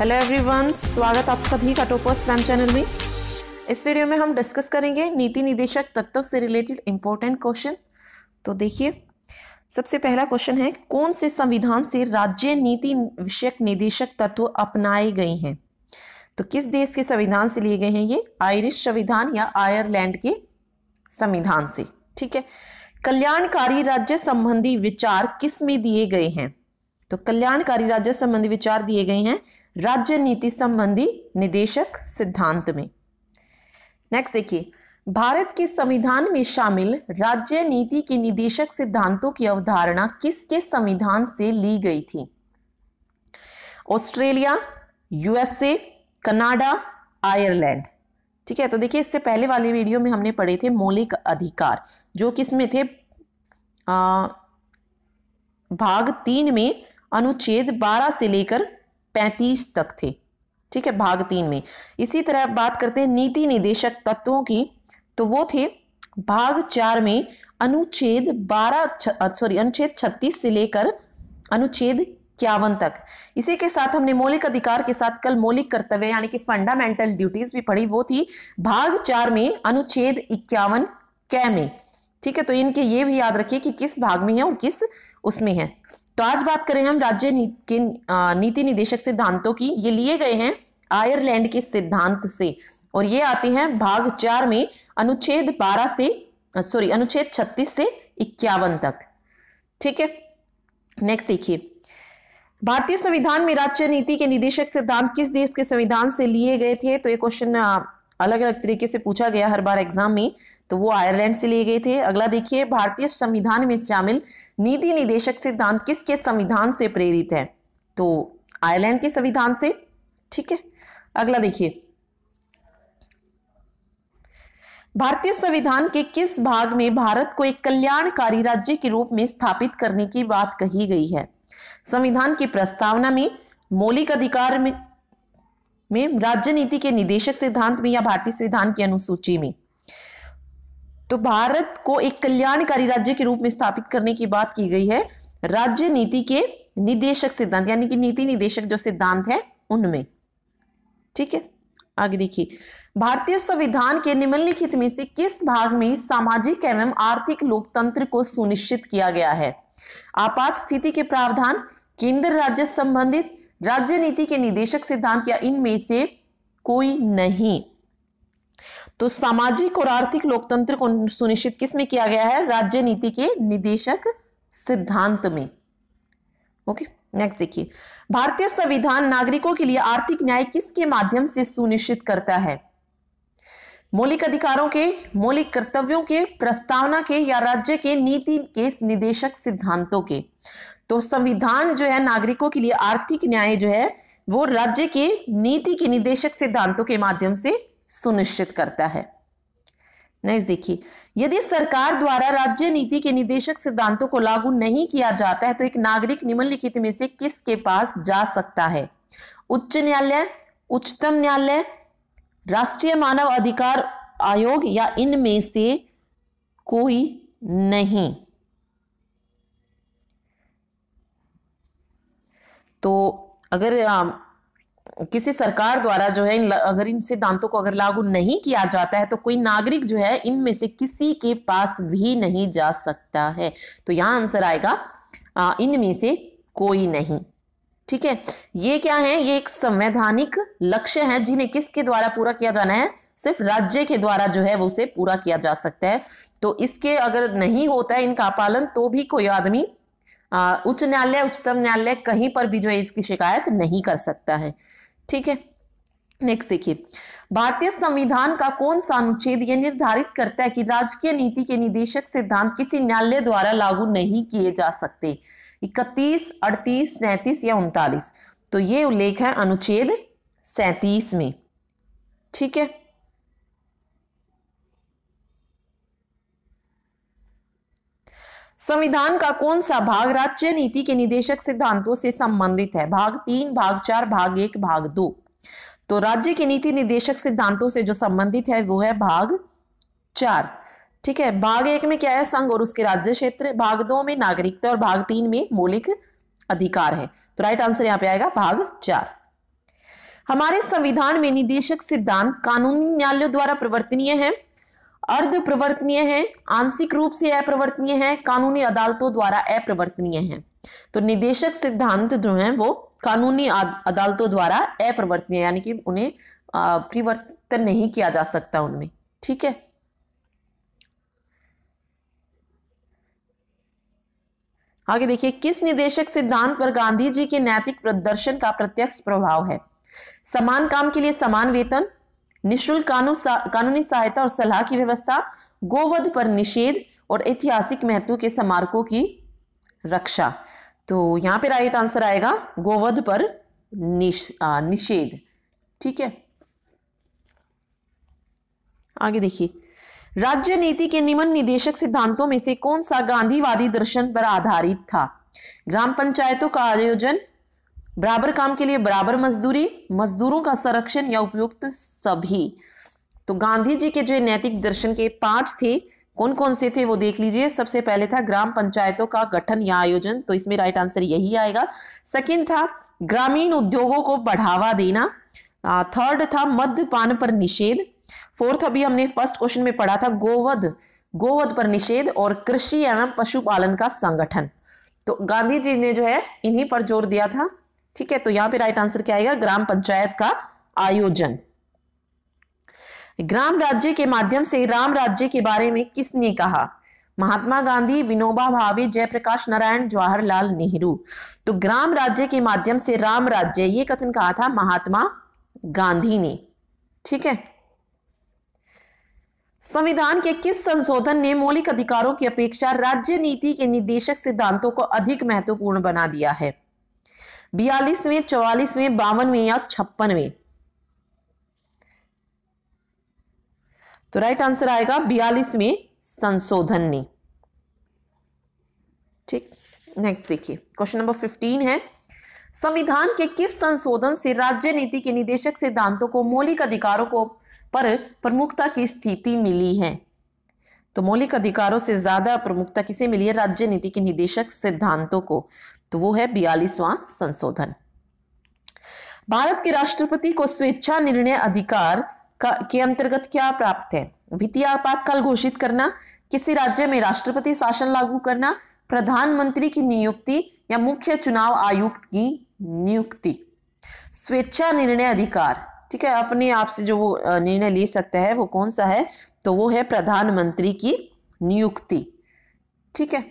hello everyone स्वागत आप सभी का टोपर्स प्राइम चैनल में इस वीडियो में हम डिस्कस करेंगे नीति निदेशक तत्व से रिलेटेड इम्पोर्टेंट क्वेश्चन तो देखिए सबसे पहला क्वेश्चन है कौन से संविधान से राज्य नीति विषयक निदेशक तत्व अपनाए गए हैं तो किस देश के संविधान से लिए गए हैं ये आयरिश संविधान या आयरलैंड के संविधान से ठीक है कल्याणकारी राज्य संबंधी विचार किस में दिए गए हैं तो कल्याणकारी राज्य संबंधी विचार दिए गए हैं राज्य नीति संबंधी निदेशक सिद्धांत में नेक्स्ट देखिए भारत के संविधान में शामिल राज्य नीति के निदेशक सिद्धांतों की अवधारणा किसके संविधान से ली गई थी ऑस्ट्रेलिया यूएसए कनाडा आयरलैंड ठीक है तो देखिए इससे पहले वाले वीडियो में हमने पढ़े थे मौलिक अधिकार जो किसमें थे आ, भाग तीन में अनुच्छेद 12 से लेकर 35 तक थे ठीक है भाग तीन में इसी तरह बात करते हैं नीति निदेशक तत्वों की तो वो थे भाग चार में अनुच्छेद 12 सॉरी अनुच्छेद 36 से लेकर अनुच्छेद इक्यावन तक इसी के साथ हमने मौलिक अधिकार के साथ कल मौलिक कर्तव्य यानी कि फंडामेंटल ड्यूटीज भी पढ़ी वो थी भाग चार में अनुच्छेद इक्यावन कै में ठीक है तो इनके ये भी याद रखिए कि किस भाग में है और किस उसमें है तो आज बात करें हम राज्य नीति के नीति निदेशक सिद्धांतों की ये लिए गए हैं आयरलैंड के सिद्धांत से और ये आते हैं भाग चार में अनुच्छेद बारह से सॉरी अनुच्छेद छत्तीस से इक्यावन तक ठीक है नेक्स्ट देखिए भारतीय संविधान में राज्य नीति के निदेशक सिद्धांत किस देश के संविधान से लिए गए थे तो ये क्वेश्चन अलग अलग तरीके से पूछा गया हर बार एग्जाम में तो वो आयरलैंड से लिए गए थे अगला देखिए भारतीय संविधान में शामिल नीति निदेशक सिद्धांत किसके संविधान से प्रेरित है तो आयरलैंड के संविधान से ठीक है अगला देखिए भारतीय संविधान के किस भाग में भारत को एक कल्याणकारी राज्य के रूप में स्थापित करने की बात कही गई है संविधान की प्रस्तावना में मौलिक अधिकार में में राज्य नीति के निदेशक सिद्धांत में या भारतीय संविधान की अनुसूची में तो भारत को एक कल्याणकारी राज्य के रूप में स्थापित करने की बात की गई है राज्य नीति के निदेशक सिद्धांत यानी कि नीति निदेशक जो सिद्धांत है उनमें ठीक है आगे देखिए भारतीय संविधान के निम्नलिखित में से किस भाग में सामाजिक एवं आर्थिक लोकतंत्र को सुनिश्चित किया गया है आपात स्थिति के प्रावधान केंद्र राज्य संबंधित राज्य नीति के निदेशक सिद्धांत या इनमें से कोई नहीं तो सामाजिक और आर्थिक लोकतंत्र को सुनिश्चित किसमें किया गया है राज्य नीति के निदेशक सिद्धांत में ओके नेक्स्ट देखिए भारतीय संविधान नागरिकों के लिए आर्थिक न्याय किसके माध्यम से सुनिश्चित करता है मौलिक अधिकारों के मौलिक कर्तव्यों के प्रस्तावना के या राज्य के नीति के निदेशक सिद्धांतों के तो संविधान जो है नागरिकों के लिए आर्थिक न्याय जो है वो राज्य के नीति के निदेशक सिद्धांतों के माध्यम से सुनिश्चित करता है नेक्स्ट देखिए यदि सरकार द्वारा राज्य नीति के निदेशक सिद्धांतों को लागू नहीं किया जाता है तो एक नागरिक निम्नलिखित में से किसके पास जा सकता है उच्च न्यायालय उच्चतम न्यायालय राष्ट्रीय मानव अधिकार आयोग या इनमें से कोई नहीं तो अगर किसी सरकार द्वारा जो है इन अगर इन सिद्धांतों को अगर लागू नहीं किया जाता है तो कोई नागरिक जो है इनमें से किसी के पास भी नहीं जा सकता है तो यहाँ आंसर आएगा इनमें से कोई नहीं ठीक है ये क्या है ये एक संवैधानिक लक्ष्य है जिन्हें किसके द्वारा पूरा किया जाना है सिर्फ राज्य के द्वारा जो है वो उसे पूरा किया जा सकता है तो इसके अगर नहीं होता है इनका पालन तो भी कोई आदमी उच्च न्यायालय उच्चतम न्यायालय कहीं पर भी जो है इसकी शिकायत नहीं कर सकता है ठीक है नेक्स्ट देखिए भारतीय संविधान का कौन सा अनुच्छेद यह निर्धारित करता है कि राजकीय नीति के निदेशक सिद्धांत किसी न्यायालय द्वारा लागू नहीं किए जा सकते इकतीस अड़तीस सैंतीस या उनतालीस तो ये उल्लेख है अनुच्छेद सैतीस में ठीक है संविधान का कौन सा भाग राज्य नीति के निदेशक सिद्धांतों से संबंधित है भाग तीन भाग चार भाग एक भाग दो तो राज्य के नीति निदेशक सिद्धांतों से जो संबंधित है वो है भाग चार ठीक है भाग एक में क्या है संघ और उसके राज्य क्षेत्र भाग दो में नागरिकता और भाग तीन में मौलिक अधिकार है तो राइट आंसर यहां पे आएगा भाग चार हमारे संविधान में निदेशक सिद्धांत कानूनी न्यायालयों द्वारा प्रवर्तनीय है अर्ध प्रवर्तनीय है आंशिक रूप से अप्रवर्तनीय है कानूनी अदालतों द्वारा अप्रवर्तनीय है तो निदेशक सिद्धांत जो है वो कानूनी अदालतों द्वारा अप्रवर्तनीय यानी कि उन्हें परिवर्तन नहीं किया जा सकता उनमें ठीक है आगे देखिए किस निदेशक सिद्धांत पर गांधी जी के नैतिक प्रदर्शन का प्रत्यक्ष प्रभाव है समान काम के लिए समान वेतन निशुल्क कानू सा, कानूनी सहायता और सलाह की व्यवस्था गोवध पर निषेध और ऐतिहासिक महत्व के स्मारकों की रक्षा तो यहाँ पे राइट आंसर आएगा गोवध पर निश, आ, निषेध ठीक है आगे देखिए राज्य नीति के निम्न निदेशक सिद्धांतों में से कौन सा गांधीवादी दर्शन पर आधारित था ग्राम पंचायतों का आयोजन बराबर काम के लिए बराबर मजदूरी मजदूरों का संरक्षण या उपयुक्त सभी तो गांधी जी के जो नैतिक दर्शन के पांच थे कौन कौन से थे वो देख लीजिए सबसे पहले था ग्राम पंचायतों का गठन या आयोजन तो इसमें राइट आंसर यही आएगा सेकंड था ग्रामीण उद्योगों को बढ़ावा देना थर्ड था मद्यपान पर निषेध फोर्थ अभी हमने फर्स्ट क्वेश्चन में पढ़ा था गोवध गोवध पर निषेध और कृषि एवं पशुपालन का संगठन तो गांधी जी ने जो है इन्हीं पर जोर दिया था ठीक है तो यहां पे राइट आंसर क्या आएगा ग्राम पंचायत का आयोजन ग्राम राज्य के माध्यम से राम राज्य के बारे में किसने कहा महात्मा गांधी विनोबा भावे जयप्रकाश नारायण जवाहरलाल नेहरू तो ग्राम राज्य के माध्यम से राम राज्य ये कथन कहा था महात्मा गांधी ने ठीक है संविधान के किस संशोधन ने मौलिक अधिकारों की अपेक्षा राज्य नीति के निदेशक सिद्धांतों को अधिक महत्वपूर्ण बना दिया है बयालीसवें चौवालीसवें बावनवें या छप्पनवे तो राइट आंसर आएगा बयालीसवें संशोधन ने ठीक नेक्स्ट देखिए क्वेश्चन नंबर फिफ्टीन है संविधान के किस संशोधन से राज्य नीति के निदेशक सिद्धांतों को मौलिक अधिकारों को पर प्रमुखता की स्थिति मिली है तो मौलिक अधिकारों से ज्यादा प्रमुखता किसे मिली है राज्य नीति के निदेशक सिद्धांतों को तो वो है बयालीसवां संशोधन भारत के राष्ट्रपति को स्वेच्छा निर्णय अधिकार का के अंतर्गत क्या प्राप्त है वित्तीय आपातकाल घोषित करना किसी राज्य में राष्ट्रपति शासन लागू करना प्रधानमंत्री की नियुक्ति या मुख्य चुनाव आयुक्त की नियुक्ति स्वेच्छा निर्णय अधिकार ठीक है अपने आप से जो वो निर्णय ले सकता है वो कौन सा है तो वो है प्रधानमंत्री की नियुक्ति ठीक है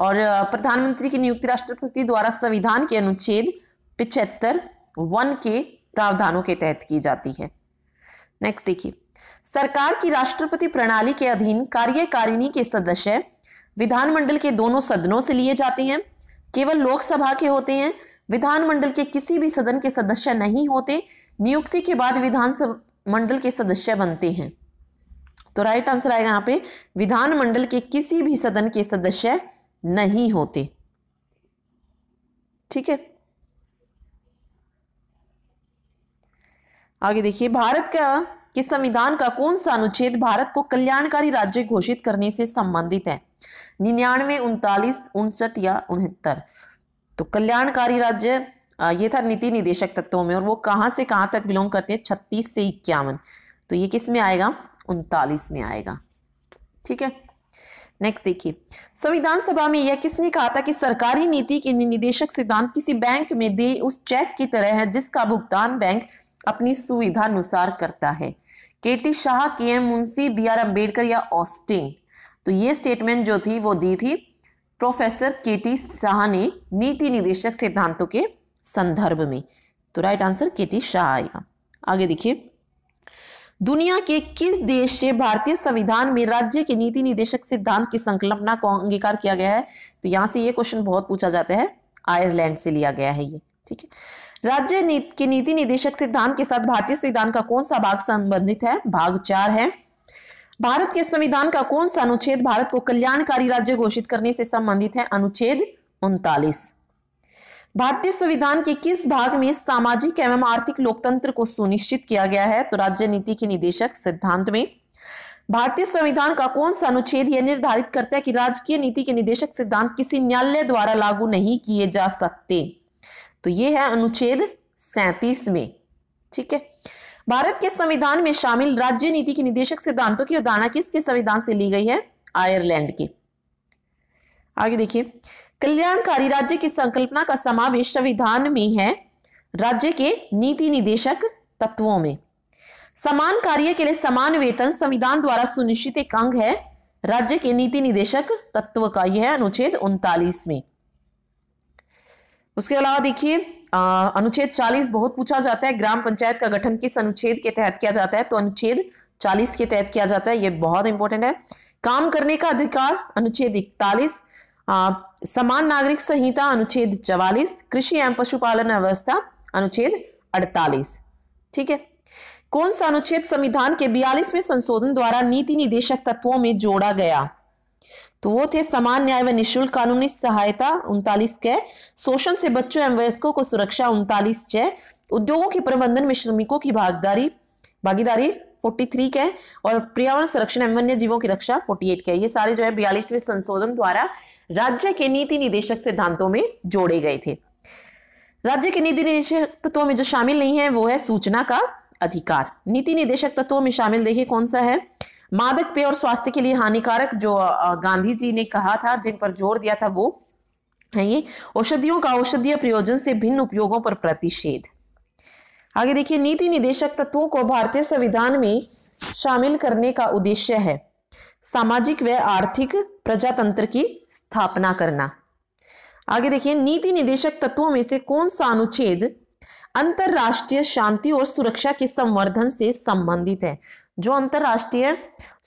और प्रधानमंत्री की नियुक्ति राष्ट्रपति द्वारा संविधान के अनुच्छेद पिछहत्तर वन के प्रावधानों के तहत की जाती है नेक्स्ट देखिए सरकार की राष्ट्रपति प्रणाली के अधीन कार्यकारिणी के सदस्य विधानमंडल के दोनों सदनों से लिए जाते हैं केवल लोकसभा के होते हैं विधानमंडल के किसी भी सदन के सदस्य नहीं होते नियुक्ति के बाद विधानसभा मंडल के सदस्य बनते हैं तो राइट आंसर आएगा यहाँ पे विधानमंडल के किसी भी सदन के सदस्य नहीं होते ठीक है आगे देखिए भारत का कि संविधान का कौन सा अनुच्छेद भारत को कल्याणकारी राज्य घोषित करने से संबंधित है निन्यानवे उनतालीस उनसठ या उनहत्तर तो कल्याणकारी राज्य ये था नीति निदेशक तत्वों में और वो कहां से कहां तक बिलोंग करते हैं छत्तीस से इक्यावन तो ये किस में आएगा उनतालीस में आएगा ठीक है नेक्स्ट देखिए संविधान सभा में यह किसने कहा था कि सरकारी नीति के निदेशक सिद्धांत किसी बैंक में दे उस चेक की तरह है जिसका भुगतान बैंक अपनी सुविधा अनुसार करता है के T Shah K M Munshi B R Ambedkar या ऑस्टिन तो ये स्टेटमेंट जो थी वो दी थी प्रोफेसर के टी शाह ने नीति निदेशक सिद्धांतों के संदर्भ में तो right answer K T Shah आएगा आगे देखिए दुनिया के किस देश से भारतीय संविधान में राज्य के नीति निदेशक सिद्धांत की संकल्पना को अंगीकार किया गया है तो यहाँ से ये क्वेश्चन बहुत पूछा जाता है आयरलैंड से लिया गया है ये ठीक है राज्य नीति के नीति निदेशक सिद्धांत के साथ भारतीय संविधान का कौन सा भाग संबंधित है भाग चार है भारत के संविधान का कौन सा अनुच्छेद भारत को कल्याणकारी राज्य घोषित करने से संबंधित है अनुच्छेद उनतालीस भारतीय संविधान के किस भाग में सामाजिक एवं आर्थिक लोकतंत्र को सुनिश्चित किया गया है तो राज्य नीति के निदेशक सिद्धांत में भारतीय संविधान का कौन सा अनुच्छेद यह निर्धारित करता है कि राजकीय नीति के निदेशक सिद्धांत किसी न्यायालय द्वारा लागू नहीं किए जा सकते तो ये है अनुच्छेद सैतीस में ठीक है भारत के संविधान में शामिल राज्य नीति के निदेशक सिद्धांतों की उदाहरण किसके संविधान से ली गई है आयरलैंड के आगे देखिए कल्याणकारी राज्य की संकल्पना का समावेश संविधान में है राज्य के नीति निदेशक तत्वों में समान कार्य के लिए समान वेतन संविधान द्वारा सुनिश्चित एक अंग है राज्य के नीति निदेशक तत्व का यह अनुच्छेद उनतालीस में उसके अलावा देखिए अनुच्छेद 40 बहुत पूछा जाता है ग्राम पंचायत का गठन किस अनुच्छेद के तहत किया जाता है तो अनुच्छेद 40 के तहत किया जाता है यह बहुत इंपॉर्टेंट है काम करने का अधिकार अनुच्छेद इकतालीस समान नागरिक संहिता अनुच्छेद चवालीस कृषि एवं पशुपालन व्यवस्था अनुच्छेद अड़तालीस ठीक है कौन सा अनुच्छेद संविधान के बयालीसवें संशोधन द्वारा नीति निदेशक तत्वों में जोड़ा गया तो वो थे समान न्याय व निशुल्क कानूनी सहायता उनतालीस के शोषण से बच्चों एवं वयस्कों को सुरक्षा उनतालीस च उद्योगों के प्रबंधन में श्रमिकों की भागदारी भागीदारी 43 के और पर्यावरण संरक्षण एवं वन्य जीवों की रक्षा 48 के ये सारे जो है बयालीसवें संशोधन द्वारा राज्य के नीति निदेशक सिद्धांतों में जोड़े गए थे राज्य के नीति निदेशक तत्वों में जो शामिल नहीं है वो है सूचना का अधिकार नीति निदेशक तत्वों में शामिल देखिए कौन सा है मादक पेय और स्वास्थ्य के लिए हानिकारक जो गांधी जी ने कहा था जिन पर जोर दिया था वो है ये औषधियों का औषधीय प्रयोजन से भिन्न उपयोगों पर प्रतिषेध आगे देखिए नीति निदेशक तत्वों को भारतीय संविधान में शामिल करने का उद्देश्य है सामाजिक व आर्थिक प्रजातंत्र की स्थापना करना आगे देखिए नीति निदेशक तत्वों में से कौन सा अनुच्छेद अंतर्राष्ट्रीय शांति और सुरक्षा के संवर्धन से संबंधित है जो अंतर्राष्ट्रीय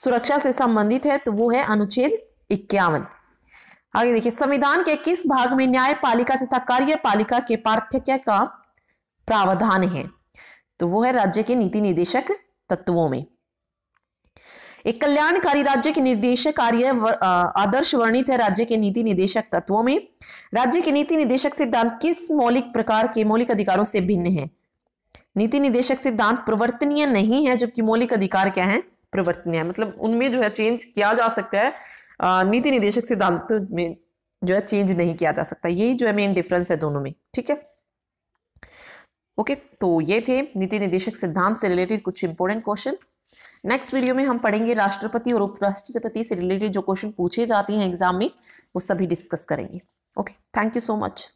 सुरक्षा से संबंधित है तो वो है अनुच्छेद इक्यावन आगे देखिए संविधान के किस भाग में न्यायपालिका तथा कार्यपालिका के पार्थक्य का प्रावधान है तो वो है राज्य के नीति निदेशक तत्वों में एक कल्याणकारी राज्य के निर्देशक कार्य आदर्श वर्णित है राज्य के नीति निदेशक तत्वों में राज्य के नीति निदेशक सिद्धांत किस मौलिक प्रकार के मौलिक अधिकारों से भिन्न है नीति निदेशक सिद्धांत प्रवर्तनीय नहीं है जबकि मौलिक अधिकार क्या है प्रवर्तनीय मतलब उनमें जो है चेंज किया जा सकता है नीति निदेशक सिद्धांत में जो है चेंज नहीं किया जा सकता यही जो है मेन डिफरेंस है दोनों में ठीक है ओके तो ये थे नीति निदेशक सिद्धांत से रिलेटेड कुछ इंपोर्टेंट क्वेश्चन नेक्स्ट वीडियो में हम पढ़ेंगे राष्ट्रपति और उपराष्ट्रपति से रिलेटेड जो क्वेश्चन पूछे जाते हैं एग्जाम में वो सभी डिस्कस करेंगे okay thank you so much